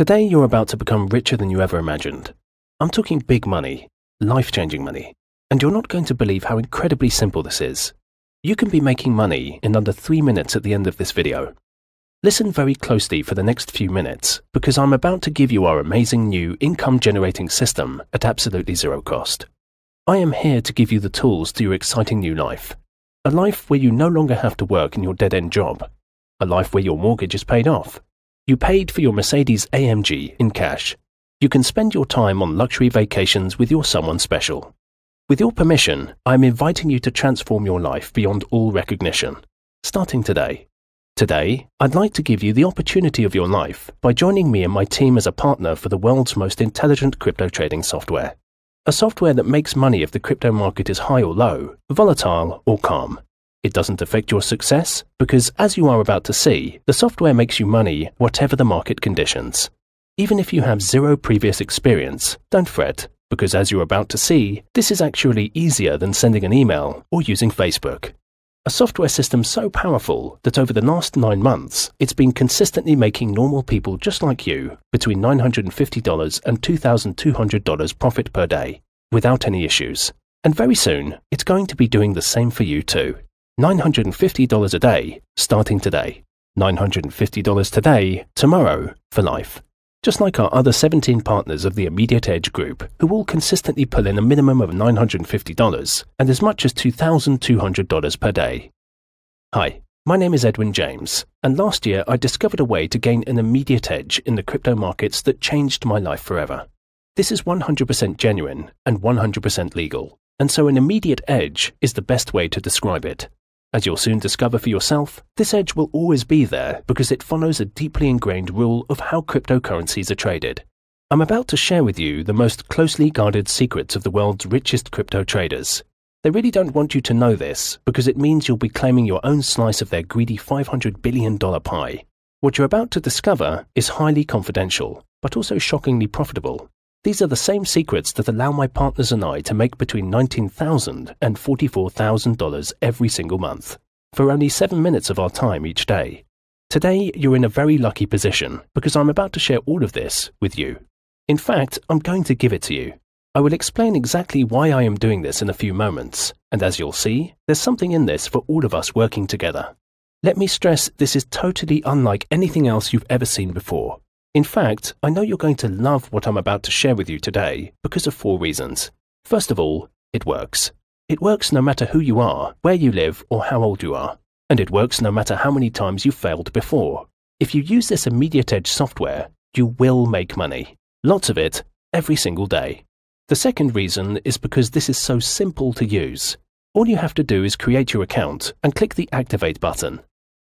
Today, you're about to become richer than you ever imagined. I'm talking big money, life changing money, and you're not going to believe how incredibly simple this is. You can be making money in under three minutes at the end of this video. Listen very closely for the next few minutes because I'm about to give you our amazing new income generating system at absolutely zero cost. I am here to give you the tools to your exciting new life. A life where you no longer have to work in your dead end job. A life where your mortgage is paid off you paid for your Mercedes AMG in cash. You can spend your time on luxury vacations with your someone special. With your permission, I am inviting you to transform your life beyond all recognition, starting today. Today, I'd like to give you the opportunity of your life by joining me and my team as a partner for the world's most intelligent crypto trading software. A software that makes money if the crypto market is high or low, volatile or calm. It doesn't affect your success because, as you are about to see, the software makes you money whatever the market conditions. Even if you have zero previous experience, don't fret, because as you're about to see, this is actually easier than sending an email or using Facebook. A software system so powerful that over the last nine months, it's been consistently making normal people just like you between $950 and $2,200 profit per day without any issues. And very soon, it's going to be doing the same for you too. $950 a day starting today. $950 today, tomorrow, for life. Just like our other 17 partners of the Immediate Edge group, who all consistently pull in a minimum of $950 and as much as $2,200 per day. Hi, my name is Edwin James, and last year I discovered a way to gain an immediate edge in the crypto markets that changed my life forever. This is 100% genuine and 100% legal, and so an immediate edge is the best way to describe it. As you'll soon discover for yourself, this edge will always be there because it follows a deeply ingrained rule of how cryptocurrencies are traded. I'm about to share with you the most closely guarded secrets of the world's richest crypto traders. They really don't want you to know this because it means you'll be claiming your own slice of their greedy $500 billion pie. What you're about to discover is highly confidential, but also shockingly profitable, these are the same secrets that allow my partners and I to make between $19,000 and $44,000 every single month, for only 7 minutes of our time each day. Today, you're in a very lucky position because I'm about to share all of this with you. In fact, I'm going to give it to you. I will explain exactly why I am doing this in a few moments, and as you'll see, there's something in this for all of us working together. Let me stress this is totally unlike anything else you've ever seen before. In fact, I know you're going to love what I'm about to share with you today because of four reasons. First of all, it works. It works no matter who you are, where you live, or how old you are. And it works no matter how many times you've failed before. If you use this immediate edge software, you will make money. Lots of it, every single day. The second reason is because this is so simple to use. All you have to do is create your account and click the Activate button.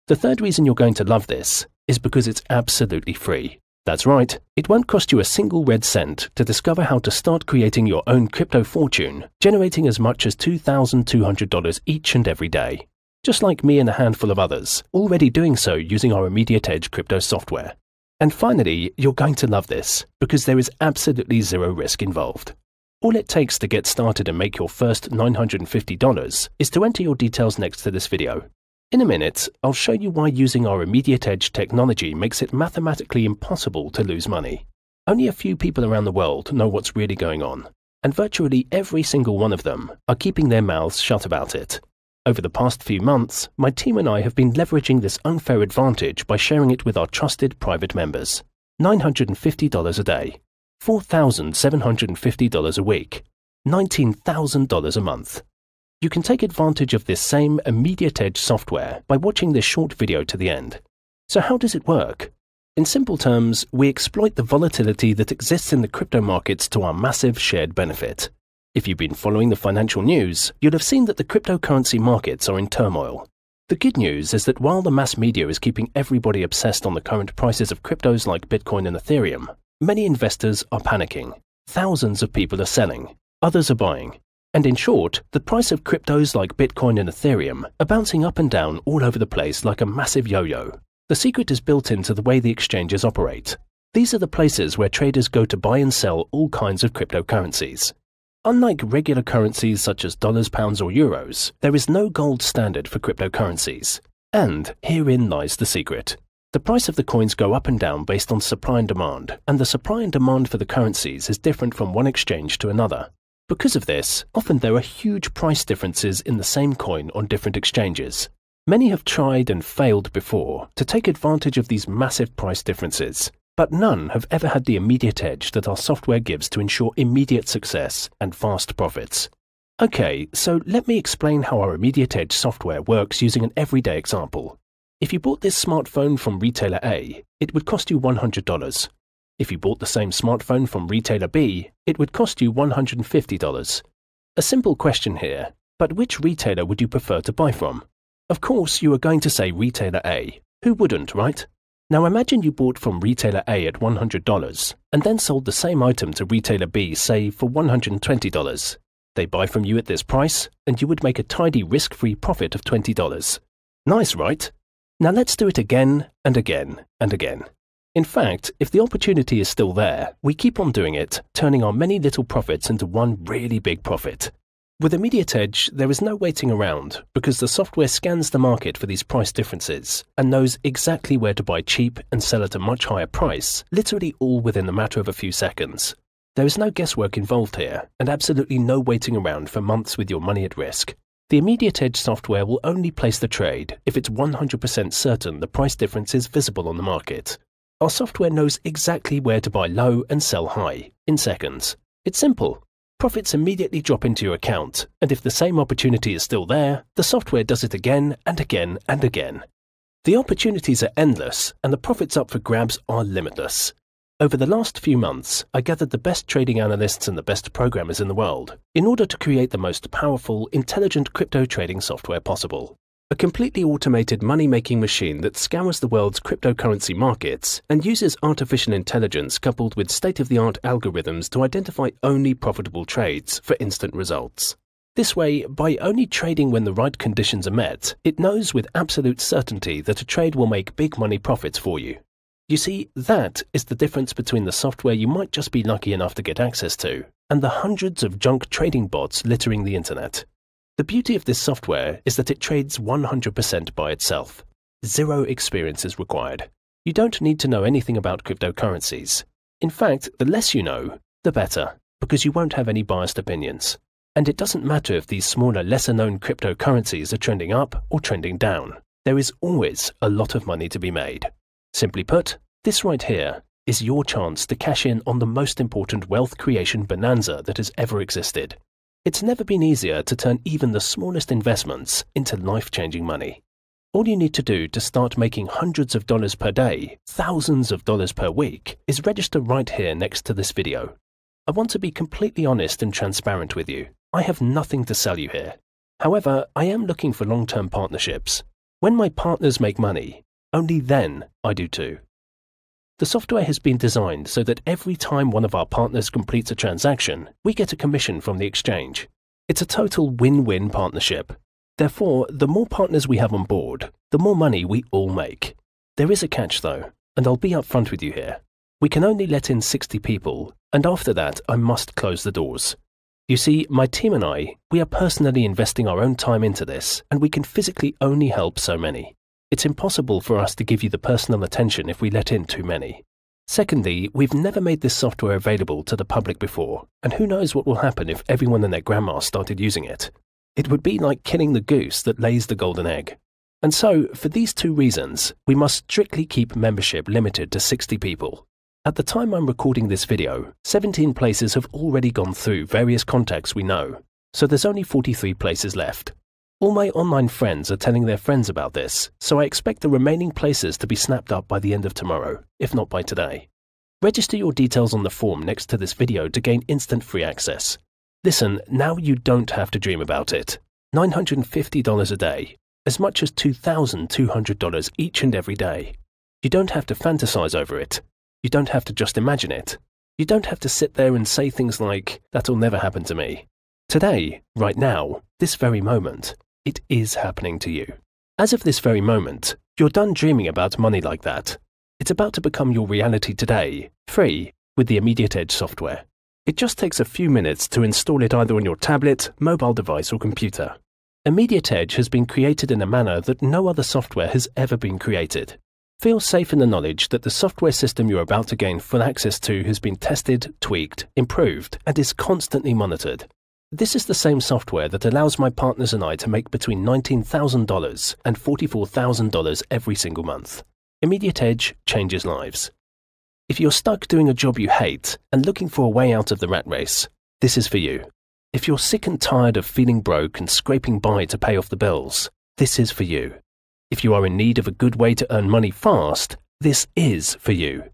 The third reason you're going to love this is because it's absolutely free. That's right, it won't cost you a single red cent to discover how to start creating your own crypto fortune, generating as much as $2,200 each and every day. Just like me and a handful of others, already doing so using our Immediate Edge crypto software. And finally, you're going to love this, because there is absolutely zero risk involved. All it takes to get started and make your first $950 is to enter your details next to this video in a minute, I'll show you why using our immediate edge technology makes it mathematically impossible to lose money. Only a few people around the world know what's really going on, and virtually every single one of them are keeping their mouths shut about it. Over the past few months, my team and I have been leveraging this unfair advantage by sharing it with our trusted private members. $950 a day, $4,750 a week, $19,000 a month. You can take advantage of this same immediate edge software by watching this short video to the end. So how does it work? In simple terms, we exploit the volatility that exists in the crypto markets to our massive shared benefit. If you've been following the financial news, you'll have seen that the cryptocurrency markets are in turmoil. The good news is that while the mass media is keeping everybody obsessed on the current prices of cryptos like Bitcoin and Ethereum, many investors are panicking. Thousands of people are selling, others are buying, and in short, the price of cryptos like Bitcoin and Ethereum are bouncing up and down all over the place like a massive yo yo. The secret is built into the way the exchanges operate. These are the places where traders go to buy and sell all kinds of cryptocurrencies. Unlike regular currencies such as dollars, pounds, or euros, there is no gold standard for cryptocurrencies. And herein lies the secret. The price of the coins go up and down based on supply and demand, and the supply and demand for the currencies is different from one exchange to another. Because of this, often there are huge price differences in the same coin on different exchanges. Many have tried and failed before to take advantage of these massive price differences, but none have ever had the immediate edge that our software gives to ensure immediate success and fast profits. Okay, so let me explain how our immediate edge software works using an everyday example. If you bought this smartphone from retailer A, it would cost you $100. If you bought the same smartphone from retailer B, it would cost you $150. A simple question here, but which retailer would you prefer to buy from? Of course, you are going to say retailer A. Who wouldn't, right? Now imagine you bought from retailer A at $100 and then sold the same item to retailer B, say, for $120. They buy from you at this price, and you would make a tidy risk free profit of $20. Nice, right? Now let's do it again and again and again. In fact, if the opportunity is still there, we keep on doing it, turning our many little profits into one really big profit. With Immediate Edge, there is no waiting around because the software scans the market for these price differences and knows exactly where to buy cheap and sell at a much higher price, literally all within the matter of a few seconds. There is no guesswork involved here and absolutely no waiting around for months with your money at risk. The Immediate Edge software will only place the trade if it's 100% certain the price difference is visible on the market, our software knows exactly where to buy low and sell high in seconds. It's simple. Profits immediately drop into your account, and if the same opportunity is still there, the software does it again and again and again. The opportunities are endless, and the profits up for grabs are limitless. Over the last few months, I gathered the best trading analysts and the best programmers in the world in order to create the most powerful, intelligent crypto trading software possible a completely automated money making machine that scours the world's cryptocurrency markets and uses artificial intelligence coupled with state of the art algorithms to identify only profitable trades for instant results. This way, by only trading when the right conditions are met, it knows with absolute certainty that a trade will make big money profits for you. You see, that is the difference between the software you might just be lucky enough to get access to and the hundreds of junk trading bots littering the internet. The beauty of this software is that it trades 100% by itself. Zero experience is required. You don't need to know anything about cryptocurrencies. In fact, the less you know, the better, because you won't have any biased opinions. And it doesn't matter if these smaller, lesser known cryptocurrencies are trending up or trending down. There is always a lot of money to be made. Simply put, this right here is your chance to cash in on the most important wealth creation bonanza that has ever existed. It's never been easier to turn even the smallest investments into life changing money. All you need to do to start making hundreds of dollars per day, thousands of dollars per week, is register right here next to this video. I want to be completely honest and transparent with you. I have nothing to sell you here. However, I am looking for long term partnerships. When my partners make money, only then I do too. The software has been designed so that every time one of our partners completes a transaction, we get a commission from the exchange. It's a total win-win partnership. Therefore, the more partners we have on board, the more money we all make. There is a catch though, and I'll be upfront with you here. We can only let in 60 people, and after that I must close the doors. You see, my team and I, we are personally investing our own time into this, and we can physically only help so many. It's impossible for us to give you the personal attention if we let in too many. Secondly, we've never made this software available to the public before, and who knows what will happen if everyone and their grandma started using it. It would be like killing the goose that lays the golden egg. And so, for these two reasons, we must strictly keep membership limited to 60 people. At the time I'm recording this video, 17 places have already gone through various contacts we know, so there's only 43 places left. All my online friends are telling their friends about this, so I expect the remaining places to be snapped up by the end of tomorrow, if not by today. Register your details on the form next to this video to gain instant free access. Listen, now you don't have to dream about it. $950 a day, as much as $2,200 each and every day. You don't have to fantasize over it. You don't have to just imagine it. You don't have to sit there and say things like, that'll never happen to me. Today, right now, this very moment, it is happening to you. As of this very moment, you're done dreaming about money like that. It's about to become your reality today, free, with the Immediate Edge software. It just takes a few minutes to install it either on your tablet, mobile device or computer. Immediate Edge has been created in a manner that no other software has ever been created. Feel safe in the knowledge that the software system you're about to gain full access to has been tested, tweaked, improved, and is constantly monitored. This is the same software that allows my partners and I to make between $19,000 and $44,000 every single month. Immediate Edge changes lives. If you're stuck doing a job you hate and looking for a way out of the rat race, this is for you. If you're sick and tired of feeling broke and scraping by to pay off the bills, this is for you. If you are in need of a good way to earn money fast, this is for you.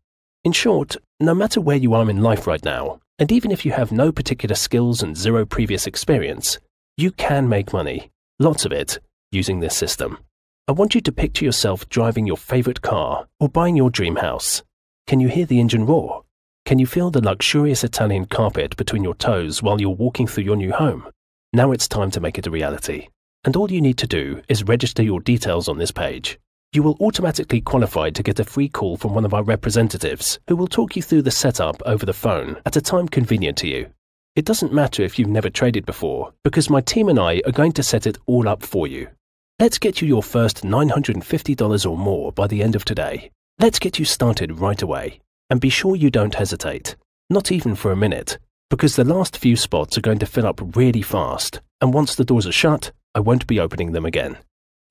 In short, no matter where you are in life right now, and even if you have no particular skills and zero previous experience, you can make money, lots of it, using this system. I want you to picture yourself driving your favorite car or buying your dream house. Can you hear the engine roar? Can you feel the luxurious Italian carpet between your toes while you're walking through your new home? Now it's time to make it a reality. And all you need to do is register your details on this page you will automatically qualify to get a free call from one of our representatives who will talk you through the setup over the phone at a time convenient to you. It doesn't matter if you've never traded before because my team and I are going to set it all up for you. Let's get you your first $950 or more by the end of today. Let's get you started right away. And be sure you don't hesitate, not even for a minute, because the last few spots are going to fill up really fast, and once the doors are shut, I won't be opening them again.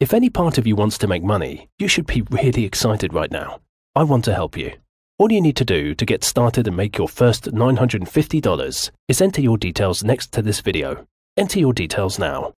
If any part of you wants to make money, you should be really excited right now. I want to help you. All you need to do to get started and make your first $950 is enter your details next to this video. Enter your details now.